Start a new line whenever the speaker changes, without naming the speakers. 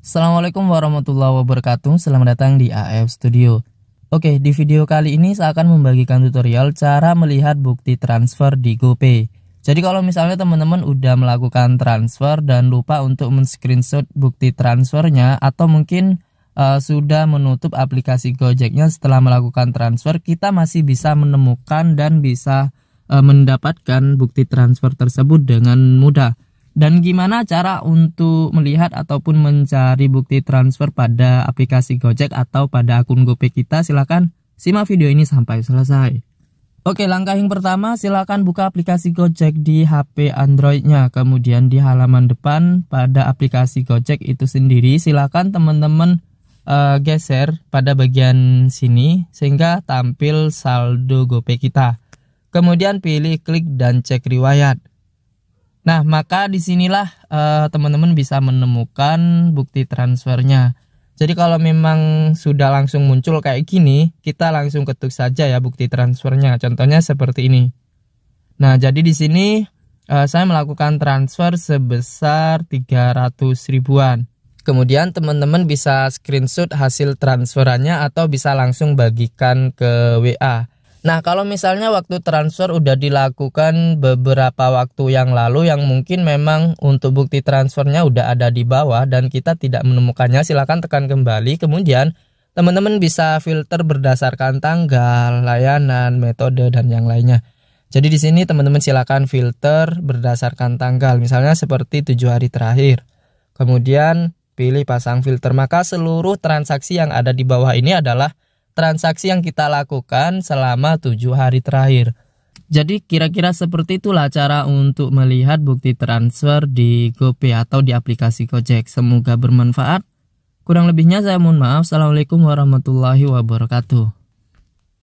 Assalamualaikum warahmatullahi wabarakatuh Selamat datang di AF Studio Oke, di video kali ini saya akan membagikan tutorial cara melihat bukti transfer di GoPay Jadi kalau misalnya teman-teman udah melakukan transfer dan lupa untuk men-screenshot bukti transfernya Atau mungkin uh, sudah menutup aplikasi Gojeknya setelah melakukan transfer Kita masih bisa menemukan dan bisa uh, mendapatkan bukti transfer tersebut dengan mudah dan gimana cara untuk melihat ataupun mencari bukti transfer pada aplikasi Gojek atau pada akun GoPay kita? Silahkan simak video ini sampai selesai. Oke, langkah yang pertama silahkan buka aplikasi Gojek di HP Androidnya. Kemudian di halaman depan pada aplikasi Gojek itu sendiri silahkan teman-teman uh, geser pada bagian sini sehingga tampil saldo GoPay kita. Kemudian pilih klik dan cek riwayat. Nah, maka disinilah uh, teman-teman bisa menemukan bukti transfernya. Jadi kalau memang sudah langsung muncul kayak gini, kita langsung ketuk saja ya bukti transfernya. Contohnya seperti ini. Nah, jadi di sini uh, saya melakukan transfer sebesar 300 ribuan. Kemudian teman-teman bisa screenshot hasil transferannya atau bisa langsung bagikan ke WA. Nah, kalau misalnya waktu transfer udah dilakukan beberapa waktu yang lalu yang mungkin memang untuk bukti transfernya udah ada di bawah dan kita tidak menemukannya, silakan tekan kembali. Kemudian, teman-teman bisa filter berdasarkan tanggal, layanan, metode dan yang lainnya. Jadi di sini teman-teman silakan filter berdasarkan tanggal, misalnya seperti tujuh hari terakhir. Kemudian pilih pasang filter, maka seluruh transaksi yang ada di bawah ini adalah transaksi yang kita lakukan selama tujuh hari terakhir. Jadi kira-kira seperti itulah cara untuk melihat bukti transfer di GoPay atau di aplikasi Gojek. Semoga bermanfaat. Kurang lebihnya saya mohon maaf. Assalamualaikum warahmatullahi wabarakatuh.